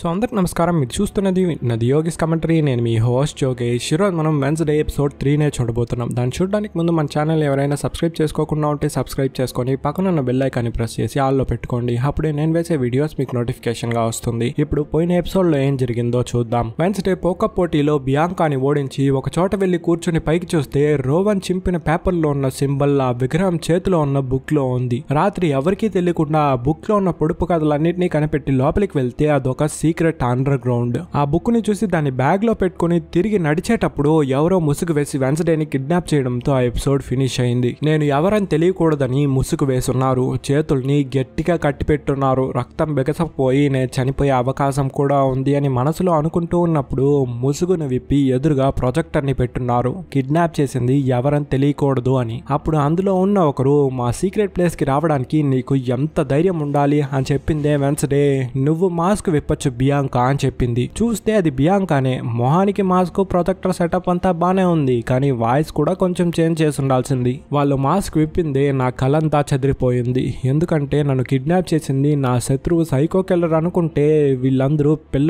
so అందరికి నమస్కారం మీరు చూస్తున్నది నది యోగిస్ కమెంటరీ నేను మీ హోస్ట్ యోగేష్ ఈరోజు మనం వెన్స్డే ఎపిసోడ్ త్రీనే చూడబోతున్నాం దాన్ని చూడడానికి ముందు మన ఛానల్ ఎవరైనా సబ్స్క్రైబ్ చేసుకోకుండా ఉంటే సబ్స్క్రైబ్ చేసుకొని పక్కన ఉన్న బెల్ ఐకాన్ని ప్రెస్ చేసి ఆల్లో పెట్టుకోండి అప్పుడే నేను వేసే వీడియోస్ మీకు నోటిఫికేషన్గా వస్తుంది ఇప్పుడు పోయిన ఎపిసోడ్లో ఏం జరిగిందో చూద్దాం వెన్స్డే పోక పోటీలో బియాంకాని ఓడించి ఒక చోట వెళ్ళి కూర్చొని పైకి చూస్తే రోవన్ చింపిన పేపర్లో ఉన్న సింబల్ ఆ విగ్రహం చేతిలో ఉన్న బుక్లో ఉంది రాత్రి ఎవరికీ తెలియకుండా ఆ బుక్లో ఉన్న పొడుపు కథలన్నింటినీ కనిపెట్టి లోపలికి వెళ్తే అదొక సీ సీక్రెట్ అండర్ గ్రౌండ్ ఆ బుక్ ని చూసి దాన్ని బ్యాగ్ లో పెట్టుకుని తిరిగి నడిచేటప్పుడు ఎవరో ముసుగు వేసి వెన్సడేని కిడ్నాప్ చేయడంతో ఆ ఎపిసోడ్ ఫినిష్ అయింది నేను ఎవరని తెలియకూడదని ముసుగు వేసున్నారు చేతుల్ని గట్టిగా కట్టి పెట్టున్నారు రక్తం బిగసపోయి నేను చనిపోయే అవకాశం కూడా ఉంది అని మనసులో అనుకుంటూ ఉన్నప్పుడు ముసుగును విప్పి ఎదురుగా ప్రొజెక్టర్ని పెట్టున్నారు కిడ్నాప్ చేసింది ఎవరని తెలియకూడదు అని అప్పుడు అందులో ఉన్న ఒకరు మా సీక్రెట్ ప్లేస్ కి రావడానికి నీకు ఎంత ధైర్యం ఉండాలి అని చెప్పిందే వెన్స్డే నువ్వు మాస్క్ విప్పచ్చు బియాంకా అని చెప్పింది చూస్తే అది బియాంకానే మొహానికి మాస్క్ ప్రొటెక్టర్ సెటప్ అంతా బానే ఉంది కానీ వాయిస్ కూడా కొంచెం చేంజ్ చేసి ఉండాల్సింది వాళ్ళు మాస్క్ విప్పిందే నా కలంతా చెదిరిపోయింది ఎందుకంటే నన్ను కిడ్నాప్ చేసింది నా శత్రువు సైకో కిల్లర్ అనుకుంటే వీళ్ళందరూ పిల్ల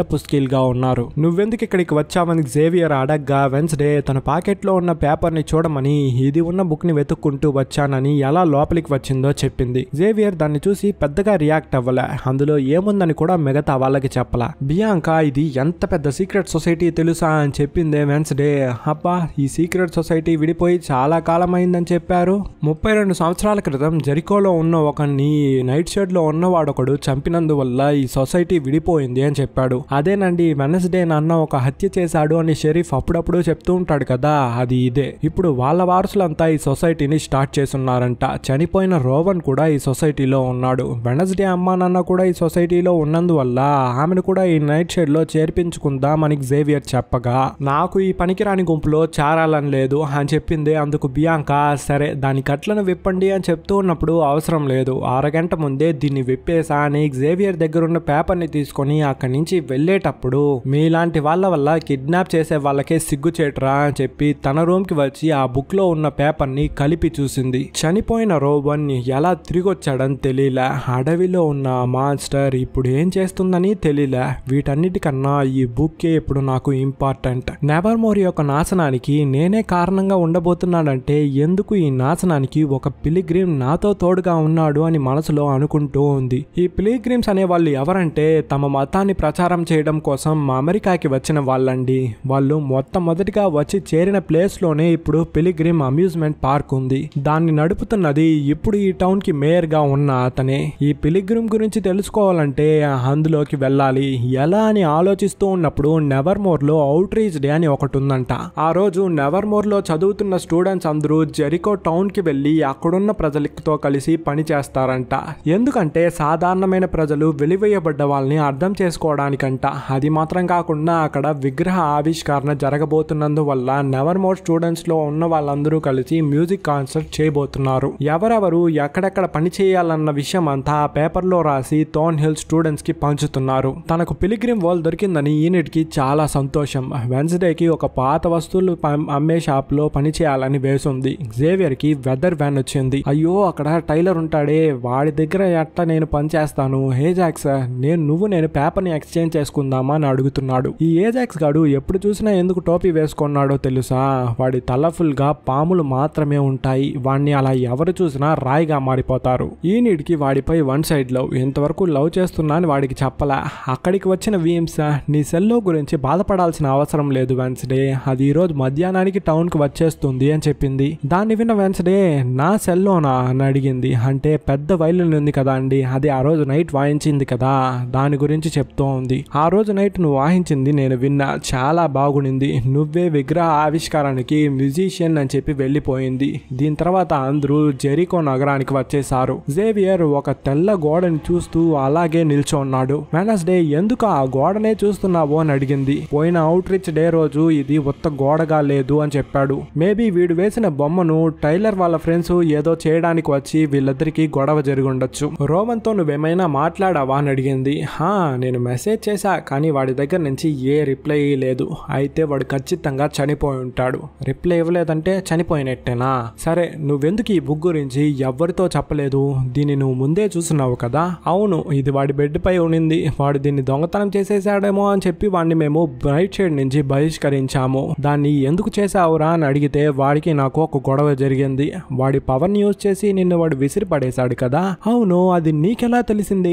గా ఉన్నారు నువ్వెందుకు ఇక్కడికి వచ్చావని జేవియర్ అడగ్గా వెన్స్డే తన పాకెట్లో ఉన్న పేపర్ని చూడమని ఇది ఉన్న బుక్ ని వెతుక్కుంటూ వచ్చానని ఎలా లోపలికి వచ్చిందో చెప్పింది జేవియర్ దాన్ని చూసి పెద్దగా రియాక్ట్ అవ్వలే అందులో ఏముందని కూడా మిగతా వాళ్ళకి చెప్పలే లోపల బియాంకా ఇది ఎంత పెద్ద సీక్రెట్ సొసైటీ తెలుసా అని చెప్పింది మెన్స్ డే అబ్బా ఈ సీక్రెట్ సొసైటీ విడిపోయి చాలా కాలమైందని చెప్పారు ముప్పై రెండు సంవత్సరాల క్రితం జెరికోలో ఉన్న ఒకని నైట్ షెడ్ షెడ్లో ఉన్నవాడొకడు చంపినందువల్ల ఈ సొసైటీ విడిపోయింది అని చెప్పాడు అదేనండి వెనస్డే నాన్న ఒక హత్య చేశాడు అని షెరీఫ్ అప్పుడప్పుడు చెప్తూ ఉంటాడు కదా అది ఇదే ఇప్పుడు వాళ్ళ వారసులంతా ఈ సొసైటీని స్టార్ట్ చేస్తున్నారంట చనిపోయిన రోవన్ కూడా ఈ సొసైటీలో ఉన్నాడు వెనస్డే అమ్మా నాన్న కూడా ఈ సొసైటీలో ఉన్నందువల్ల ఆమెను కూడా ఈ నైట్ చేర్పించుకుందాం చేర్పించుకుందామని జేవియర్ చెప్పగా నాకు ఈ పనికిరాని గుంపులో చేరాలని లేదు అని చెప్పింది అందుకు బియాంక సరే దాని కట్లను విప్పండి అని చెప్తూ ఉన్నప్పుడు అవసరం లేదు అరగంట ముందే దీన్ని విప్పేసా అని జేవియర్ దగ్గరున్న పేపర్ని తీసుకొని అక్కడి నుంచి వెళ్ళేటప్పుడు మీలాంటి వాళ్ళ వల్ల కిడ్నాప్ చేసే వాళ్ళకే సిగ్గు చేటరా అని చెప్పి తన రూమ్కి వచ్చి ఆ బుక్ లో ఉన్న పేపర్ని కలిపి చూసింది చనిపోయిన రోబన్ ఎలా తిరిగొచ్చాడని తెలియలే అడవిలో ఉన్న మాన్స్టర్ ఇప్పుడు ఏం చేస్తుందని తెలియలే ఉందా వీటన్నిటికన్నా ఈ బుక్కే ఇప్పుడు నాకు ఇంపార్టెంట్ నెబర్మోర్ యొక్క నాశనానికి నేనే కారణంగా ఉండబోతున్నాడంటే ఎందుకు ఈ నాశనానికి ఒక పిలిగ్రీమ్ నాతో తోడుగా ఉన్నాడు అని మనసులో అనుకుంటూ ఉంది ఈ పిలిగ్రీమ్స్ అనే వాళ్ళు ఎవరంటే తమ మతాన్ని ప్రచారం చేయడం కోసం అమెరికాకి వచ్చిన వాళ్ళండి వాళ్ళు మొట్టమొదటిగా వచ్చి చేరిన ప్లేస్ లోనే ఇప్పుడు పిలిగ్రీమ్ అమ్యూజ్మెంట్ పార్క్ ఉంది దాన్ని నడుపుతున్నది ఇప్పుడు ఈ టౌన్ కి మేయర్ గా ఉన్న అతనే ఈ పిలిగ్రీమ్ గురించి తెలుసుకోవాలంటే అందులోకి వెళ్ళాలి చేయాలి ఎలా అని ఆలోచిస్తూ ఉన్నప్పుడు నెవర్ మోర్లో అవుట్ రీచ్ డే అని ఒకటి ఉందంట ఆ రోజు నెవర్ మోర్లో చదువుతున్న స్టూడెంట్స్ అందరూ జెరికో టౌన్కి వెళ్ళి అక్కడున్న ప్రజలతో కలిసి పని చేస్తారంట ఎందుకంటే సాధారణమైన ప్రజలు వెలివేయబడ్డ వాళ్ళని అర్థం చేసుకోవడానికంట అది మాత్రం కాకుండా అక్కడ విగ్రహ ఆవిష్కరణ జరగబోతున్నందువల్ల నెవర్ మోర్ స్టూడెంట్స్లో ఉన్న వాళ్ళందరూ కలిసి మ్యూజిక్ కాన్సర్ట్ చేయబోతున్నారు ఎవరెవరు ఎక్కడెక్కడ పని చేయాలన్న విషయం అంతా ఆ పేపర్లో రాసి టౌన్ హిల్ స్టూడెంట్స్కి పంచుతున్నారు తనకు పిలిగ్రిమ్ వాల్ దొరికిందని యూనిట్కి చాలా సంతోషం వెన్స్డేకి ఒక పాత వస్తువులు అమ్మే షాప్లో పనిచేయాలని వేసుంది జేవియర్కి వెదర్ వ్యాన్ వచ్చింది అయ్యో అక్కడ టైలర్ ఉంటాడే వాడి దగ్గర ఎట్ట నేను పనిచేస్తాను ఏజాక్స్ నేను నువ్వు నేను పేపర్ని ఎక్స్చేంజ్ చేసుకుందామా అని అడుగుతున్నాడు ఈ ఏజాక్స్ గాడు ఎప్పుడు చూసినా ఎందుకు టోపీ వేసుకున్నాడో తెలుసా వాడి తలఫుల్గా పాములు మాత్రమే ఉంటాయి వాడిని అలా ఎవరు చూసినా రాయిగా మారిపోతారు ఈ నీటికి వాడిపై వన్ సైడ్ లవ్ ఇంతవరకు లవ్ చేస్తున్నా అని వాడికి చెప్పలే అక్కడికి వచ్చిన వీమ్స్ నీ సెల్లో గురించి బాధపడాల్సిన అవసరం లేదు వెన్స్డే అది ఈరోజు మధ్యాహ్నానికి టౌన్కి వచ్చేస్తుంది అని చెప్పింది దాన్ని విన్న వెన్స్డే నా సెల్లోనా అని అడిగింది అంటే పెద్ద వైలిన్ ఉంది కదా అండి అది ఆ రోజు నైట్ వాయించింది కదా దాని గురించి చెప్తూ ఉంది ఆ రోజు నైట్ నువ్వు వాయించింది నేను విన్నా చాలా బాగుండింది నువ్వే విగ్రహ ఆవిష్కారానికి మ్యూజిషియన్ అని చెప్పి వెళ్ళిపోయింది దీని తర్వాత అందరూ జెరికో నగరానికి వచ్చేశారు జేవియర్ ఒక తెల్ల గోడని చూస్తూ అలాగే నిల్చున్నాడు వెనస్డే ఎందుకు ఆ గోడనే చూస్తున్నావు అని అడిగింది పోయిన అవుట్ రీచ్ డే రోజు ఇది ఉత్త గోడగా లేదు అని చెప్పాడు మేబీ వీడు వేసిన బొమ్మను టైలర్ వాళ్ళ ఫ్రెండ్స్ ఏదో చేయడానికి వచ్చి వీళ్ళిద్దరికి గొడవ జరుగుండొచ్చు రోమన్ తో నువ్వేమైనా మాట్లాడావా అని అడిగింది హా నేను మెసేజ్ చేశా కానీ వాడి దగ్గర నుంచి ఏ రిప్లై లేదు అయితే వాడు ఖచ్చితంగా చనిపోయి ఉంటాడు రిప్లై ఇవ్వలేదంటే చనిపోయినట్టేనా సరే నువ్వెందుకు ఈ బుక్ గురించి ఎవరితో చెప్పలేదు దీన్ని నువ్వు ముందే చూస్తున్నావు కదా అవును ఇది వాడి బెడ్ పై ఉనింది వాడు దీన్ని వీడిని దొంగతనం చేసేసాడేమో అని చెప్పి వాడిని మేము బ్రైట్ షేడ్ నుంచి బహిష్కరించాము దాన్ని ఎందుకు చేసావురా అని అడిగితే వాడికి నాకు ఒక గొడవ జరిగింది వాడి ని యూజ్ చేసి నిన్ను వాడు విసిరి పడేశాడు కదా అవును అది నీకెలా తెలిసింది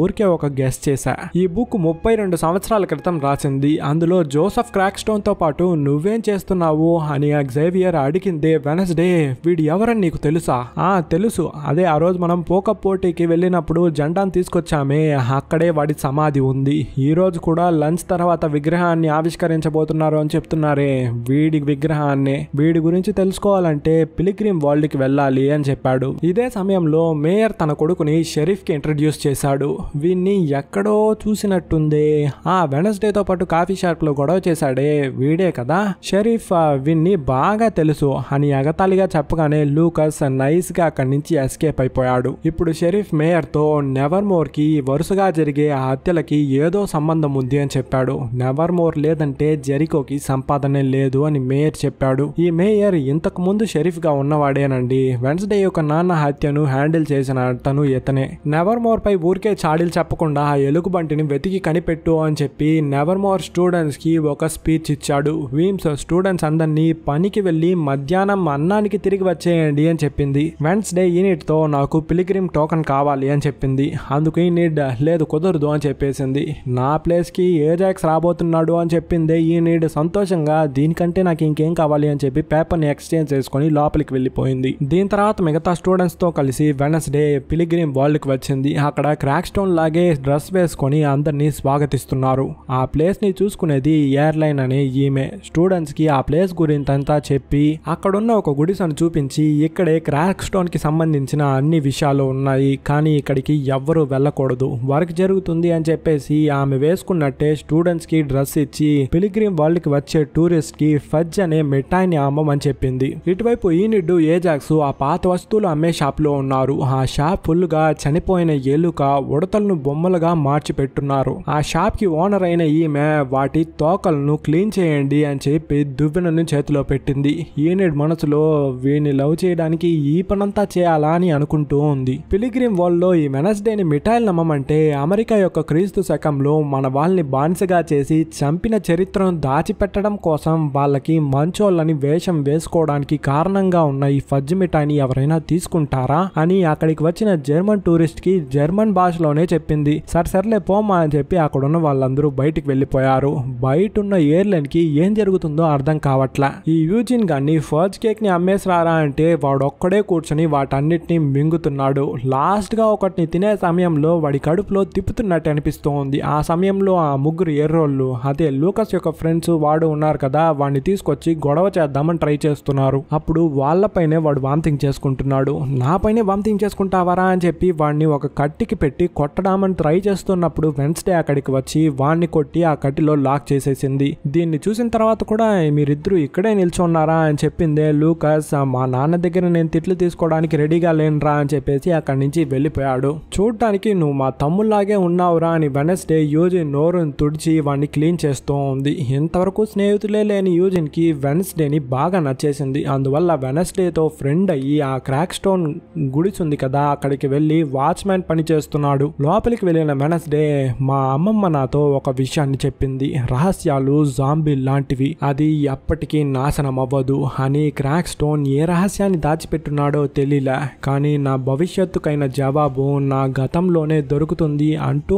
ఊరికే ఒక గెస్ చేశా ఈ బుక్ ముప్పై రెండు సంవత్సరాల క్రితం రాసింది అందులో జోసఫ్ క్రాక్ స్టోన్ తో పాటు నువ్వేం చేస్తున్నావు అని జేవియర్ అడిగింది వెనస్డే వీడు ఎవరని నీకు తెలుసా ఆ తెలుసు అదే ఆ రోజు మనం పోక పోటీకి వెళ్ళినప్పుడు జెండాను తీసుకొచ్చామే అక్కడే వాడి సమాధి ఉంది ఈరోజు కూడా లంచ్ తర్వాత విగ్రహాన్ని ఆవిష్కరించబోతున్నారు అని చెప్తున్నారే వీడి విగ్రహాన్ని వీడి గురించి తెలుసుకోవాలంటే పిలిగ్రీమ్ వరల్డ్ కి వెళ్ళాలి అని చెప్పాడు ఇదే సమయంలో మేయర్ తన కొడుకుని షరీఫ్ కి ఇంట్రడ్యూస్ చేశాడు వీడిని ఎక్కడో చూసినట్టుందే ఆ వెనస్డేతో పాటు కాఫీ షాప్ లో గొడవ చేశాడే వీడే కదా షరీఫ్ వీడిని బాగా తెలుసు అని ఎగతాళిగా చెప్పగానే లూకస్ నైస్ గా అక్కడి నుంచి ఎస్కేప్ అయిపోయాడు ఇప్పుడు షరీఫ్ మేయర్ తో నెవర్ మోర్ కి వరుసగా జరిగే ఆ హత్యలకి సంపాదనకి ఏదో సంబంధం ఉంది అని చెప్పాడు నెవర్ మోర్ లేదంటే జెరికోకి సంపాదనే లేదు అని మేయర్ చెప్పాడు ఈ మేయర్ ఇంతకు ముందు షెరీఫ్ గా ఉన్నవాడేనండి వెన్స్డే యొక్క నాన్న హత్యను హ్యాండిల్ చేసిన అతను ఇతనే నెవర్ మోర్ పై ఊరికే చాడీలు చెప్పకుండా ఆ ఎలుగుబంటిని వెతికి కనిపెట్టు అని చెప్పి నెవర్ మోర్ స్టూడెంట్స్ కి ఒక స్పీచ్ ఇచ్చాడు వీమ్స్ స్టూడెంట్స్ అందరినీ పనికి వెళ్ళి మధ్యాహ్నం అన్నానికి తిరిగి వచ్చేయండి అని చెప్పింది వెన్స్డే యూనిట్ తో నాకు పిలిగ్రిమ్ టోకన్ కావాలి అని చెప్పింది అందుకు ఈ నీడ్ లేదు కుదరదు అని చెప్పేసి చేసింది నా ప్లేస్కి ఏజాక్స్ రాబోతున్నాడు అని చెప్పింది ఈ నీడు సంతోషంగా దీనికంటే నాకు ఇంకేం కావాలి అని చెప్పి పేపర్ని ఎక్స్చేంజ్ చేసుకుని లోపలికి వెళ్ళిపోయింది దీని తర్వాత మిగతా స్టూడెంట్స్తో కలిసి వెనస్డే పిలిగ్రీమ్ వరల్డ్కి వచ్చింది అక్కడ క్రాక్ స్టోన్ లాగే డ్రెస్ వేసుకొని అందరినీ స్వాగతిస్తున్నారు ఆ ప్లేస్ని చూసుకునేది ఎయిర్లైన్ అనే ఈమె స్టూడెంట్స్కి ఆ ప్లేస్ అంతా చెప్పి అక్కడున్న ఒక గుడిసను చూపించి ఇక్కడే క్రాక్ స్టోన్కి సంబంధించిన అన్ని విషయాలు ఉన్నాయి కానీ ఇక్కడికి ఎవ్వరూ వెళ్ళకూడదు వర్క్ జరుగుతుంది అని చెప్పి చెప్పేసి ఆమె వేసుకున్నట్టే కి డ్రెస్ ఇచ్చి పిలిగ్రీమ్ కి వచ్చే టూరిస్ట్ కి ఫజ్ అనే మిఠాయిని అమ్మమని చెప్పింది ఇటువైపు ఈ నిడ్డు ఏజాక్స్ ఆ పాత వస్తువులు అమ్మే షాప్ లో ఉన్నారు ఆ షాప్ ఫుల్ గా చనిపోయిన ఎలుక ఉడతలను బొమ్మలుగా మార్చి పెట్టున్నారు ఆ షాప్ కి ఓనర్ అయిన ఈమె వాటి తోకలను క్లీన్ చేయండి అని చెప్పి దువ్వెనను చేతిలో పెట్టింది ఈనిడ్ మనసులో వీని లవ్ చేయడానికి ఈ పనంతా చేయాలా అని అనుకుంటూ ఉంది పిలిగ్రీమ్ లో ఈ ని మిఠాయిలు నమ్మమంటే అమెరికా యొక్క క్రీస్ క్రీస్తు శకంలో మన వాళ్ళని బానిసగా చేసి చంపిన చరిత్రను దాచిపెట్టడం కోసం వాళ్ళకి మంచోళ్ళని వేషం వేసుకోవడానికి కారణంగా ఉన్న ఈ ఫజ్ మిఠాయిని ఎవరైనా తీసుకుంటారా అని అక్కడికి వచ్చిన జర్మన్ టూరిస్ట్ కి జర్మన్ భాషలోనే చెప్పింది సర్ సర్లే పోమా అని చెప్పి అక్కడున్న వాళ్ళందరూ బయటికి వెళ్ళిపోయారు బయట ఉన్న ఎయిర్లైన్ కి ఏం జరుగుతుందో అర్థం కావట్లా ఈ యూజిన్ గాన్ని ఫర్జ్ కేక్ ని అమ్మేసి రారా అంటే వాడొక్కడే కూర్చొని వాటన్నిటిని మింగుతున్నాడు లాస్ట్ గా ఒకటిని తినే సమయంలో వాడి కడుపులో తిప్పుతున్నట్టు అనిపిస్తుంది ఉంది ఆ సమయంలో ఆ ముగ్గురు ఎర్రోళ్ళు అదే లూకస్ యొక్క ఫ్రెండ్స్ వాడు ఉన్నారు కదా వాడిని తీసుకొచ్చి గొడవ చేద్దామని ట్రై చేస్తున్నారు అప్పుడు వాళ్ళపైనే వాడు వాంతింగ్ చేసుకుంటున్నాడు నాపైనే వాంతింగ్ చేసుకుంటావరా అని చెప్పి వాడిని ఒక కట్టికి పెట్టి కొట్టడామని ట్రై చేస్తున్నప్పుడు వెన్స్డే అక్కడికి వచ్చి వాడిని కొట్టి ఆ కట్టిలో లాక్ చేసేసింది దీన్ని చూసిన తర్వాత కూడా మీరిద్దరూ ఇక్కడే నిల్చున్నారా అని చెప్పిందే లూకస్ మా నాన్న దగ్గర నేను తిట్లు తీసుకోవడానికి రెడీగా లేనురా అని చెప్పేసి అక్కడి నుంచి వెళ్ళిపోయాడు చూడటానికి నువ్వు మా తమ్ముళ్ళలాగే ఉన్నావురా అని వెనస్డే యూజిన్ నోరును తుడిచి వాడిని క్లీన్ చేస్తూ ఉంది ఇంతవరకు స్నేహితులే లేని యూజిన్కి వెనస్డేని బాగా నచ్చేసింది అందువల్ల వెనస్డేతో ఫ్రెండ్ అయ్యి ఆ క్రాక్ స్టోన్ గుడిసి ఉంది కదా అక్కడికి వెళ్ళి వాచ్మెన్ పని చేస్తున్నాడు లోపలికి వెళ్ళిన వెనస్డే మా అమ్మమ్మ నాతో ఒక విషయాన్ని చెప్పింది రహస్యాలు జాంబీ లాంటివి అది ఎప్పటికీ నాశనం అవ్వదు అని క్రాక్ స్టోన్ ఏ రహస్యాన్ని దాచిపెట్టున్నాడో తెలియలే కానీ నా భవిష్యత్తుకైన జవాబు నా గతంలోనే దొరుకుతుంది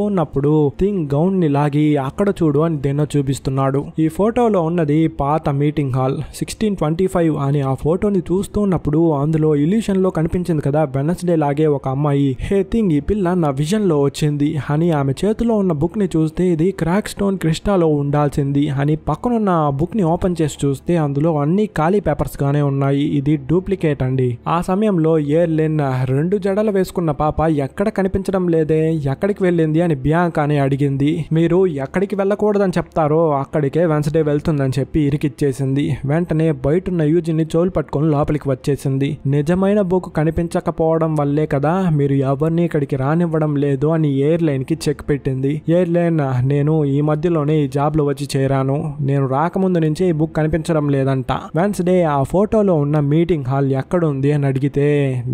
ఉన్నప్పుడు చూడు థింగ్ గౌన్ ని లాగి అక్కడ చూడు అని దెన్న చూపిస్తున్నాడు ఈ ఫోటోలో ఉన్నది పాత meeting hall sixteen twenty five అని ఆ ఫోటోని చూస్తున్నప్పుడు అందులో ఇల్యూషన్ లో కనిపించింది కదా వెనస్డే లాగే ఒక అమ్మాయి హే థింగ్ ఈ పిల్ల నా విజన్ లో వచ్చింది అని ఆమె చేతిలో ఉన్న బుక్ ని చూస్తే ఇది క్రాక్ స్టోన్ క్రిస్టాలో ఉండాల్సింది అని పక్కనున్న బుక్ ని ఓపెన్ చేసి చూస్తే అందులో అన్ని ఖాళీ పేపర్స్ గానే ఉన్నాయి ఇది డూప్లికేట్ అండి ఆ సమయంలో ఎయిర్లైన్ రెండు జడలు వేసుకున్న పాప ఎక్కడ కనిపించడం లేదే ఎక్కడికి వెళ్ళింది అని బ్యాంక్ కానీ అడిగింది మీరు ఎక్కడికి వెళ్ళకూడదని చెప్తారో అక్కడికే వెన్స్డే వెళ్తుందని చెప్పి ఇరికిచ్చేసింది వెంటనే బయటున్న యూజిన్ని చోలు పట్టుకొని లోపలికి వచ్చేసింది నిజమైన బుక్ కనిపించకపోవడం వల్లే కదా మీరు ఎవరిని ఇక్కడికి రానివ్వడం లేదు అని ఎయిర్లైన్కి చెక్ పెట్టింది ఎయిర్లైన్ నేను ఈ మధ్యలోనే ఈ జాబ్లో వచ్చి చేరాను నేను రాకముందు నుంచి ఈ బుక్ కనిపించడం లేదంట వెన్స్డే ఆ ఫోటోలో ఉన్న మీటింగ్ హాల్ ఎక్కడుంది అని అడిగితే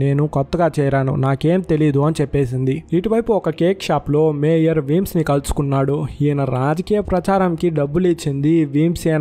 నేను కొత్తగా చేరాను నాకేం తెలీదు అని చెప్పేసింది ఇటువైపు ఒక కేక్ షాప్లో మేయర్ వీమ్స్ని కలుసుకున్నాడు ఈయన రాజకీయ ప్రచారంకి డబ్బులు ఇచ్చింది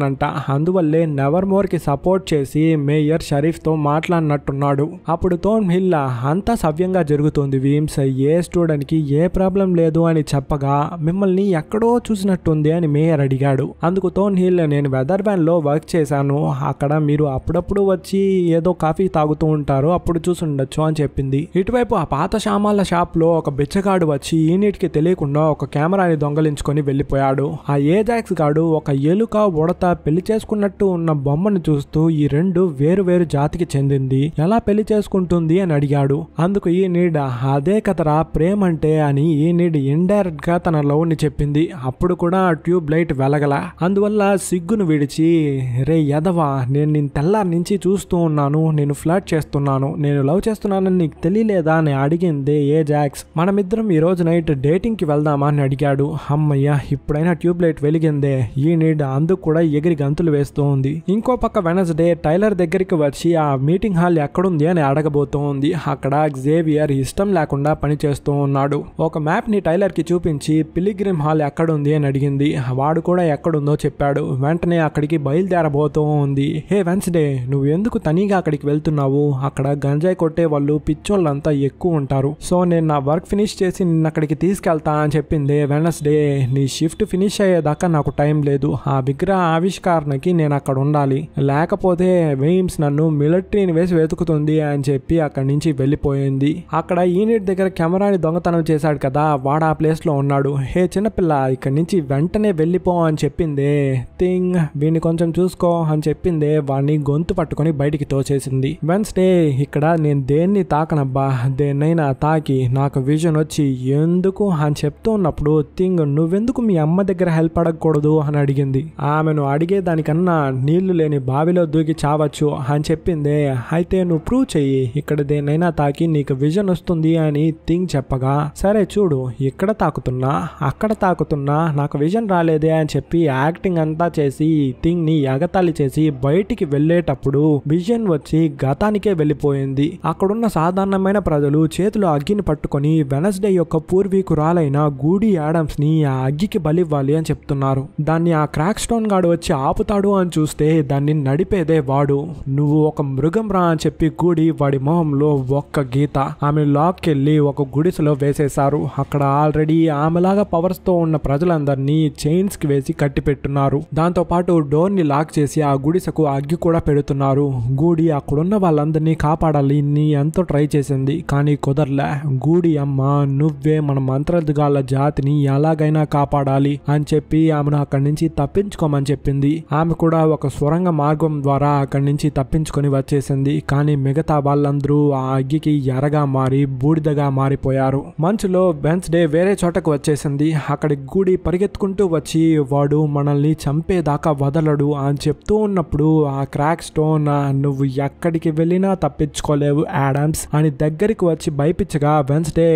అంట అందువల్లే నెవర్ మోర్కి సపోర్ట్ చేసి మేయర్ షరీఫ్తో మాట్లాడినట్టున్నాడు అప్పుడు తోన్ హిల్లా అంతా సవ్యంగా జరుగుతోంది వీమ్స్ ఏ స్టూడెంట్కి ఏ ప్రాబ్లం లేదు అని చెప్పగా మిమ్మల్ని ఎక్కడో చూసినట్టుంది అని మేయర్ అడిగాడు అందుకు తోన్ హిల్ నేను వెదర్ లో వర్క్ చేశాను అక్కడ మీరు అప్పుడప్పుడు వచ్చి ఏదో కాఫీ తాగుతూ ఉంటారు అప్పుడు చూసి ఉండొచ్చు అని చెప్పింది ఇటువైపు ఆ పాత షామాల షాప్లో ఒక బిచ్చగాడు వచ్చి నీటికి తెలియకుండా ఒక ఒక కెమెరాని దొంగలించుకొని వెళ్ళిపోయాడు ఆ ఏజాక్స్ గాడు ఒక ఎలుక ఉడత పెళ్లి చేసుకున్నట్టు ఉన్న బొమ్మను చూస్తూ ఈ రెండు వేరు వేరు జాతికి చెందింది ఎలా పెళ్లి చేసుకుంటుంది అని అడిగాడు అందుకు ఈ నీడ అదే కథరా ప్రేమ అంటే అని ఈ నీడ్ ఇండైరెక్ట్ గా తన లవ్ ని చెప్పింది అప్పుడు కూడా ట్యూబ్ లైట్ వెలగల అందువల్ల సిగ్గును విడిచి రే యదవా నేను నేను తెల్లారి నుంచి చూస్తూ ఉన్నాను నేను ఫ్లాట్ చేస్తున్నాను నేను లవ్ చేస్తున్నానని నీకు తెలియలేదా అని అడిగింది ఏ జాక్స్ మనమిద్దరం ఈ రోజు నైట్ డేటింగ్ కి వెళ్దాం వెళ్దామా అని అడిగాడు అమ్మయ్య ఇప్పుడైనా ట్యూబ్ లైట్ వెలిగిందే ఈ నీడ అందుకు కూడా ఎగిరి గంతులు వేస్తూ ఉంది ఇంకో పక్క వెనస్డే టైలర్ దగ్గరికి వచ్చి ఆ మీటింగ్ హాల్ ఎక్కడుంది అని అడగబోతూ ఉంది అక్కడ జేవియర్ ఇష్టం లేకుండా పనిచేస్తూ ఉన్నాడు ఒక మ్యాప్ ని టైలర్ కి చూపించి పిలిగ్రిమ్ హాల్ ఎక్కడుంది అని అడిగింది వాడు కూడా ఎక్కడుందో చెప్పాడు వెంటనే అక్కడికి బయలుదేరబోతూ ఉంది హే వెన్స్డే నువ్వు ఎందుకు తనీగా అక్కడికి వెళ్తున్నావు అక్కడ గంజాయి కొట్టే వాళ్ళు పిచ్చోళ్ళంతా ఎక్కువ ఉంటారు సో నేను నా వర్క్ ఫినిష్ చేసి నిన్న అక్కడికి తీసుకెళ్తా అని చెప్పి చెప్పింది వెనస్డే నీ షిఫ్ట్ ఫినిష్ అయ్యేదాకా నాకు టైం లేదు ఆ విగ్రహ ఆవిష్కరణకి నేను అక్కడ ఉండాలి లేకపోతే వెయిమ్స్ నన్ను మిలిటరీని వేసి వెతుకుతుంది అని చెప్పి అక్కడి నుంచి వెళ్ళిపోయింది అక్కడ యూనిట్ దగ్గర కెమెరాని దొంగతనం చేశాడు కదా వాడు ఆ ప్లేస్లో ఉన్నాడు హే చిన్నపిల్ల ఇక్కడి నుంచి వెంటనే వెళ్ళిపో అని చెప్పింది థింగ్ వీడిని కొంచెం చూసుకో అని చెప్పింది వాడిని గొంతు పట్టుకొని బయటికి తోచేసింది వెన్స్డే ఇక్కడ నేను దేన్ని తాకనబ్బా దేన్నైనా తాకి నాకు విజన్ వచ్చి ఎందుకు అని చెప్తూ ఉన్నప్పుడు థింగ్ నువ్వెందుకు మీ అమ్మ దగ్గర హెల్ప్ అడగకూడదు అని అడిగింది ఆమెను అడిగే దానికన్నా నీళ్లు లేని బావిలో దూకి చావచ్చు అని చెప్పింది అయితే నువ్వు ప్రూవ్ చెయ్యి ఇక్కడ దేనైనా తాకి నీకు విజన్ వస్తుంది అని థింగ్ చెప్పగా సరే చూడు ఇక్కడ తాకుతున్నా అక్కడ తాకుతున్నా నాకు విజన్ రాలేదే అని చెప్పి యాక్టింగ్ అంతా చేసి థింగ్ ని ఎగతాళి చేసి బయటికి వెళ్ళేటప్పుడు విజన్ వచ్చి గతానికే వెళ్ళిపోయింది అక్కడున్న సాధారణమైన ప్రజలు చేతిలో అగ్గిని పట్టుకొని వెనస్డే యొక్క పూర్వీకురాలైన గు వూడీ యాడమ్స్ని ఆ అగ్గికి బలివ్వాలి అని చెప్తున్నారు దాన్ని ఆ క్రాక్ స్టోన్ గాడు వచ్చి ఆపుతాడు అని చూస్తే దాన్ని నడిపేదే వాడు నువ్వు ఒక మృగం రా అని చెప్పి గూడి వాడి మొహంలో ఒక్క గీత ఆమె లాక్కెళ్ళి ఒక గుడిసెలో వేసేశారు అక్కడ ఆల్రెడీ ఆమెలాగా పవర్స్తో ఉన్న ప్రజలందరినీ కి వేసి కట్టి పాటు దాంతోపాటు ని లాక్ చేసి ఆ గుడిసెకు అగ్గి కూడా పెడుతున్నారు గూడి అక్కడున్న వాళ్ళందరినీ కాపాడాలి నీ ఎంతో ట్రై చేసింది కానీ కుదరలే గూడి అమ్మ నువ్వే మన మంత్రదిగాల జాతిని ఎలాగైనా కాపాడాలి అని చెప్పి ఆమెను అక్కడి నుంచి తప్పించుకోమని చెప్పింది ఆమె కూడా ఒక సొరంగ మార్గం ద్వారా అక్కడి నుంచి తప్పించుకొని వచ్చేసింది కానీ మిగతా వాళ్ళందరూ ఆ అగ్గికి ఎరగా మారి బూడిదగా మారిపోయారు మంచులో వెన్స్డే వేరే చోటకు వచ్చేసింది అక్కడి గూడి పరిగెత్తుకుంటూ వచ్చి వాడు మనల్ని చంపేదాకా వదలడు అని చెప్తూ ఉన్నప్పుడు ఆ క్రాక్ స్టోన్ నువ్వు ఎక్కడికి వెళ్ళినా తప్పించుకోలేవు యాడమ్స్ అని దగ్గరికి వచ్చి భయపించగా వెన్స్డే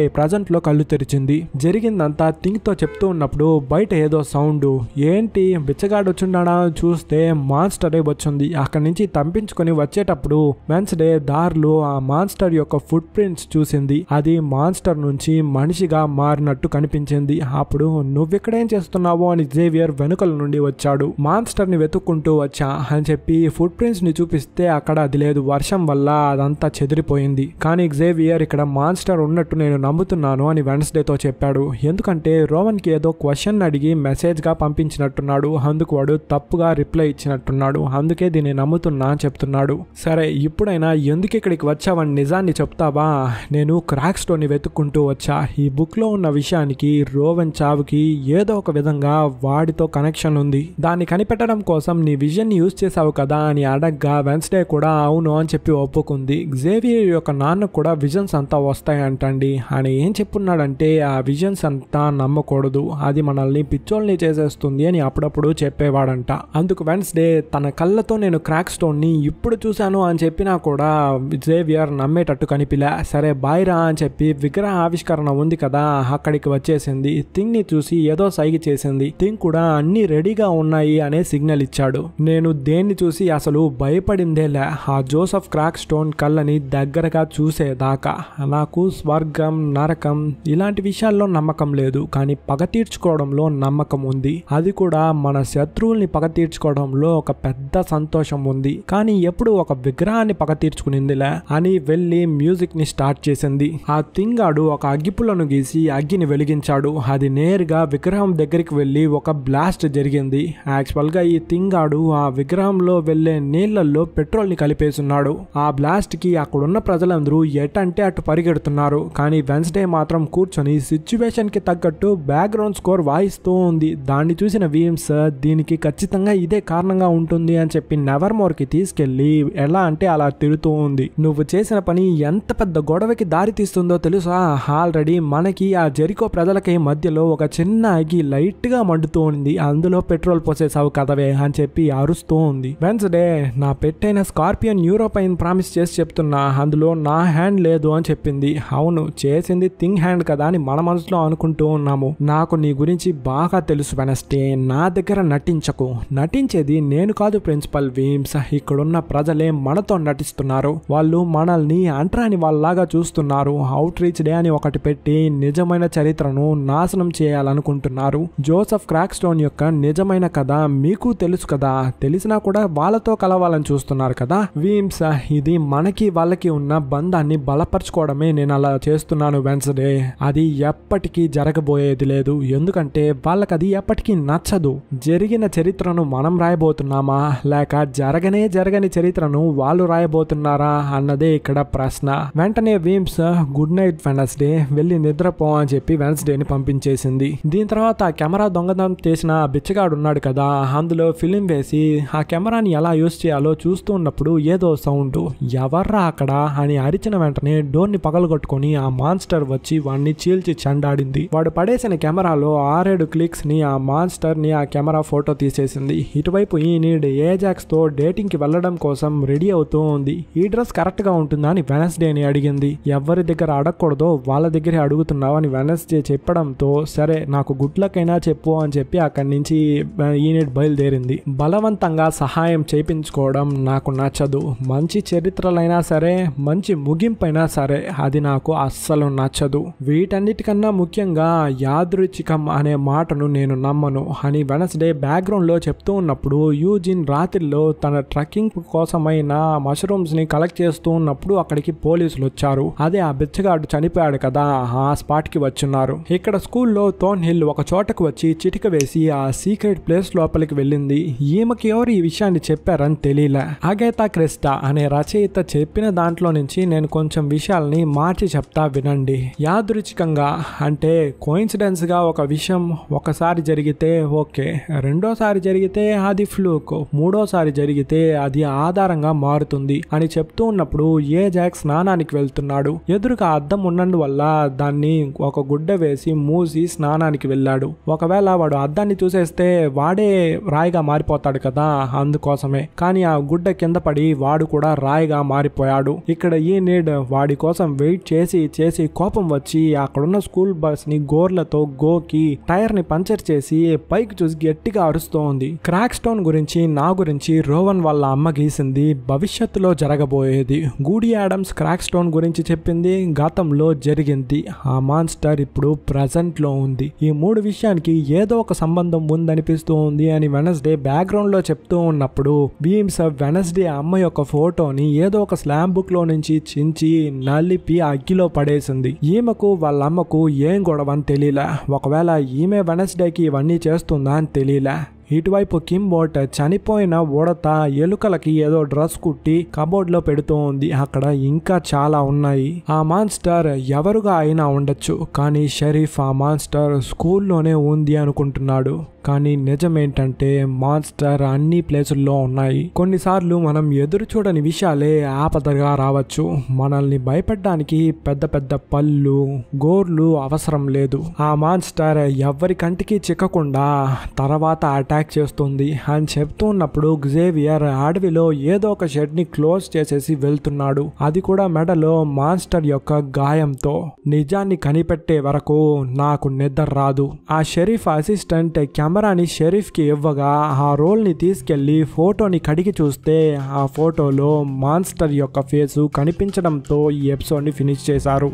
లో కళ్ళు తెరిచింది జరిగిందంతా అంతా థింక్తో చెప్తూ ఉన్నప్పుడు బయట ఏదో సౌండ్ ఏంటి బిచ్చగాడు వచ్చిండా చూస్తే మాన్స్టరే వచ్చింది అక్కడి నుంచి తప్పించుకొని వచ్చేటప్పుడు వెన్స్డే దారిలో ఆ మాన్స్టర్ యొక్క ఫుట్ ప్రింట్స్ చూసింది అది మాన్స్టర్ నుంచి మనిషిగా మారినట్టు కనిపించింది అప్పుడు నువ్వెక్కడేం చేస్తున్నావు అని జేవియర్ వెనుకల నుండి వచ్చాడు మాన్స్టర్ ని వెతుక్కుంటూ వచ్చా అని చెప్పి ఫుట్ ప్రింట్స్ ని చూపిస్తే అక్కడ అది లేదు వర్షం వల్ల అదంతా చెదిరిపోయింది కానీ జేవియర్ ఇక్కడ మాన్స్టర్ ఉన్నట్టు నేను నమ్ముతున్నాను అని వెన్స్డేతో చెప్పాడు ఎందుకు ఎందుకంటే రోవన్కి ఏదో క్వశ్చన్ అడిగి మెసేజ్గా పంపించినట్టున్నాడు అందుకు వాడు తప్పుగా రిప్లై ఇచ్చినట్టున్నాడు అందుకే దీన్ని నమ్ముతున్నా చెప్తున్నాడు సరే ఇప్పుడైనా ఎందుకు ఇక్కడికి వచ్చావని నిజాన్ని చెప్తావా నేను క్రాక్ స్టోన్ని వెతుక్కుంటూ వచ్చా ఈ బుక్లో ఉన్న విషయానికి రోవన్ చావుకి ఏదో ఒక విధంగా వాడితో కనెక్షన్ ఉంది దాన్ని కనిపెట్టడం కోసం నీ విజన్ని యూజ్ చేసావు కదా అని అడగ్గా వెన్స్డే కూడా అవును అని చెప్పి ఒప్పుకుంది జేవియర్ యొక్క నాన్న కూడా విజన్స్ అంతా వస్తాయంటండి అని ఏం చెప్పున్నాడంటే ఆ విజన్స్ అంతా చెత్త నమ్మకూడదు అది మనల్ని పిచ్చోల్ని చేసేస్తుంది అని అప్పుడప్పుడు చెప్పేవాడంట అందుకు వెన్స్డే తన కళ్ళతో నేను క్రాక్ స్టోన్ని ఇప్పుడు చూశాను అని చెప్పినా కూడా జేవియర్ నమ్మేటట్టు కనిపిలే సరే రా అని చెప్పి విగ్రహ ఆవిష్కరణ ఉంది కదా అక్కడికి వచ్చేసింది థింగ్ని చూసి ఏదో సైగి చేసింది థింగ్ కూడా అన్ని రెడీగా ఉన్నాయి అనే సిగ్నల్ ఇచ్చాడు నేను దేన్ని చూసి అసలు భయపడిందేలే ఆ జోసఫ్ క్రాక్ స్టోన్ కళ్ళని దగ్గరగా చూసేదాకా నాకు స్వర్గం నరకం ఇలాంటి విషయాల్లో నమ్మకం లేదు లేదు కానీ పగ తీర్చుకోవడంలో నమ్మకం ఉంది అది కూడా మన శత్రువుల్ని పగ తీర్చుకోవడంలో ఒక పెద్ద సంతోషం ఉంది కానీ ఎప్పుడు ఒక విగ్రహాన్ని పగ తీర్చుకునిందిలే అని వెళ్ళి మ్యూజిక్ ని స్టార్ట్ చేసింది ఆ తింగాడు ఒక అగ్గిపులను గీసి అగ్గిని వెలిగించాడు అది నేరుగా విగ్రహం దగ్గరికి వెళ్ళి ఒక బ్లాస్ట్ జరిగింది యాక్చువల్ గా ఈ తింగాడు ఆ విగ్రహంలో వెళ్లే నీళ్లలో పెట్రోల్ ని కలిపేస్తున్నాడు ఆ బ్లాస్ట్ కి అక్కడున్న ప్రజలందరూ ఎటంటే అటు పరిగెడుతున్నారు కానీ వెన్స్డే మాత్రం కూర్చొని సిచ్యువేషన్ కి తగ్గట్టు బ్యాక్గ్రౌండ్ స్కోర్ వాయిస్తూ ఉంది దాన్ని చూసిన వీమ్స్ దీనికి ఖచ్చితంగా ఇదే కారణంగా ఉంటుంది అని చెప్పి నెవర్ మోర్కి తీసుకెళ్లి ఎలా అంటే అలా తిరుగుతూ ఉంది నువ్వు చేసిన పని ఎంత పెద్ద గొడవకి దారి తీస్తుందో తెలుసా ఆల్రెడీ మనకి ఆ జెరికో ప్రజలకి మధ్యలో ఒక చిన్న అగి గా మండుతూ ఉంది అందులో పెట్రోల్ పోసేసావు కదవే అని చెప్పి అరుస్తూ ఉంది వెన్స్డే నా పెట్టైన స్కార్పియన్ యూరోప్ అయిన ప్రామిస్ చేసి చెప్తున్నా అందులో నా హ్యాండ్ లేదు అని చెప్పింది అవును చేసింది థింగ్ హ్యాండ్ కదా అని మన మనసులో అనుకుంటున్నాను అనుకుంటూ ఉన్నాము నాకు నీ గురించి బాగా తెలుసు వెనస్టే నా దగ్గర నటించకు నటించేది నేను కాదు ప్రిన్సిపల్ వీమ్స్ ఇక్కడున్న ప్రజలే మనతో నటిస్తున్నారు వాళ్ళు మనల్ని అంటరాని వాళ్ళలాగా చూస్తున్నారు అవుట్ రీచ్ డే అని ఒకటి పెట్టి నిజమైన చరిత్రను నాశనం చేయాలనుకుంటున్నారు జోసఫ్ క్రాక్స్టోన్ యొక్క నిజమైన కథ మీకు తెలుసు కదా తెలిసినా కూడా వాళ్ళతో కలవాలని చూస్తున్నారు కదా వీమ్స్ ఇది మనకి వాళ్ళకి ఉన్న బంధాన్ని బలపరచుకోవడమే నేను అలా చేస్తున్నాను వెన్స్డే అది ఎప్పటికీ జరగదు జరగబోయేది లేదు ఎందుకంటే వాళ్ళకి అది ఎప్పటికీ నచ్చదు జరిగిన చరిత్రను మనం రాయబోతున్నామా లేక జరగనే జరగని చరిత్రను వాళ్ళు రాయబోతున్నారా అన్నదే ఇక్కడ ప్రశ్న వెంటనే వీమ్స్ గుడ్ నైట్ వెనస్డే వెళ్ళి నిద్రపో అని చెప్పి వెనస్డేని పంపించేసింది దీని తర్వాత ఆ కెమెరా దొంగతనం చేసిన బిచ్చగాడు ఉన్నాడు కదా అందులో ఫిలిం వేసి ఆ కెమెరాని ఎలా యూస్ చేయాలో చూస్తూ ఉన్నప్పుడు ఏదో సౌండ్ ఎవర్రా అక్కడ అని అరిచిన వెంటనే డోర్ని పగలగొట్టుకొని ఆ మాన్స్టర్ వచ్చి వాడిని చీల్చి చండాడింది వాడు పడేసిన కెమెరాలో ఆరేడు క్లిక్స్ని ఆ మాన్స్టర్ని ఆ కెమెరా ఫోటో తీసేసింది ఇటువైపు ఈ నీడ్ ఏజాక్స్తో డేటింగ్కి వెళ్ళడం కోసం రెడీ అవుతూ ఉంది ఈ డ్రెస్ కరెక్ట్గా ఉంటుందా అని వెనస్డేని అడిగింది ఎవరి దగ్గర అడగకూడదో వాళ్ళ దగ్గరే అడుగుతున్నావు అని వెనస్డే చెప్పడంతో సరే నాకు గుడ్ లక్ అయినా చెప్పు అని చెప్పి అక్కడి నుంచి ఈ నీడ్ బయలుదేరింది బలవంతంగా సహాయం చేయించుకోవడం నాకు నచ్చదు మంచి చరిత్రలైనా సరే మంచి ముగింపైనా సరే అది నాకు అస్సలు నచ్చదు వీటన్నిటికన్నా ముఖ్యంగా యాదృచ్ఛికం అనే మాటను నేను నమ్మను అని వెనస్డే బ్యాక్గ్రౌండ్లో చెప్తూ ఉన్నప్పుడు యూజిన్ రాత్రిలో తన ట్రెక్కింగ్ కోసమైన మష్రూమ్స్ని కలెక్ట్ చేస్తూ ఉన్నప్పుడు అక్కడికి పోలీసులు వచ్చారు అదే ఆ బిచ్చగాడు చనిపోయాడు కదా ఆ స్పాట్ కి వచ్చున్నారు ఇక్కడ స్కూల్లో తోన్ హిల్ ఒక చోటకు వచ్చి చిటిక వేసి ఆ సీక్రెట్ ప్లేస్ లోపలికి వెళ్ళింది ఈమెకి ఎవరు ఈ విషయాన్ని చెప్పారని తెలియలే అగేతా క్రిస్టా అనే రచయిత చెప్పిన దాంట్లో నుంచి నేను కొంచెం విషయాల్ని మార్చి చెప్తా వినండి యాదృచ్ఛికంగా అంటే కోయిన్సిడెన్స్గా ఒక విషయం ఒకసారి జరిగితే ఓకే రెండోసారి జరిగితే అది ఫ్లూక్ మూడోసారి జరిగితే అది ఆధారంగా మారుతుంది అని చెప్తూ ఉన్నప్పుడు ఏ జాక్ స్నానానికి వెళ్తున్నాడు ఎదురుగా అద్దం ఉన్నందువల్ల దాన్ని ఒక గుడ్డ వేసి మూసి స్నానానికి వెళ్ళాడు ఒకవేళ వాడు అద్దాన్ని చూసేస్తే వాడే రాయిగా మారిపోతాడు కదా అందుకోసమే కానీ ఆ గుడ్డ కింద పడి వాడు కూడా రాయిగా మారిపోయాడు ఇక్కడ ఈ నీడ్ వాడి కోసం వెయిట్ చేసి చేసి కోపం వచ్చి అక్కడున్న స్కూల్ ని గోర్లతో గోకి టైర్ ని పంచర్ చేసి పైకి చూసి గట్టిగా అరుస్తూ ఉంది క్రాక్ స్టోన్ గురించి నా గురించి రోవన్ వాళ్ళ అమ్మ గీసింది భవిష్యత్తులో జరగబోయేది గూడి యాడమ్స్ క్రాక్ స్టోన్ గురించి చెప్పింది గతంలో జరిగింది ఆ మాన్స్టర్ ఇప్పుడు లో ఉంది ఈ మూడు విషయానికి ఏదో ఒక సంబంధం ఉందనిపిస్తూ ఉంది అని వెనస్డే లో చెప్తూ ఉన్నప్పుడు భీమ్స్ వెనస్డే అమ్మ యొక్క ఫోటోని ఏదో ఒక స్లామ్ బుక్ లో నుంచి చించి నలిపి అగ్గిలో పడేసింది ఈమెకు వాళ్ళ అమ్మకు ఏం గొడవ అని తెలియలే ఒకవేళ ఈమె వెనస్డేకి ఇవన్నీ చేస్తుందా అని తెలియలే ఇటువైపు కింబోట్ చనిపోయిన ఉడత ఎలుకలకి ఏదో డ్రెస్ కుట్టి కబోర్డ్ లో పెడుతూ ఉంది అక్కడ ఇంకా చాలా ఉన్నాయి ఆ మాన్స్టర్ ఎవరుగా అయినా ఉండొచ్చు కానీ షరీఫ్ ఆ మాన్స్టర్ స్కూల్లోనే ఉంది అనుకుంటున్నాడు కానీ నిజమేంటంటే మాన్స్టర్ అన్ని ప్లేసుల్లో ఉన్నాయి కొన్నిసార్లు మనం ఎదురు చూడని విషయాలే ఆపదగా రావచ్చు మనల్ని భయపెట్టడానికి పెద్ద పెద్ద పళ్ళు గోర్లు అవసరం లేదు ఆ మాన్స్టర్ ఎవరి కంటికి చిక్కకుండా తర్వాత అటాక్ చేస్తుంది అని చెప్తున్నప్పుడు గ్జేవియర్ అడవిలో ఏదో ఒక షెడ్ని క్లోజ్ చేసేసి వెళ్తున్నాడు అది కూడా మెడలో మాన్స్టర్ యొక్క గాయంతో నిజాన్ని కనిపెట్టే వరకు నాకు నిద్ర రాదు ఆ షెరీఫ్ అసిస్టెంట్ కెమెరా కెమెరాని షరీఫ్కి ఇవ్వగా ఆ రోల్ని తీసుకెళ్లి ఫోటోని కడిగి చూస్తే ఆ ఫోటోలో మాన్స్టర్ యొక్క ఫేసు కనిపించడంతో ఈ ఎపిసోడ్ని ఫినిష్ చేశారు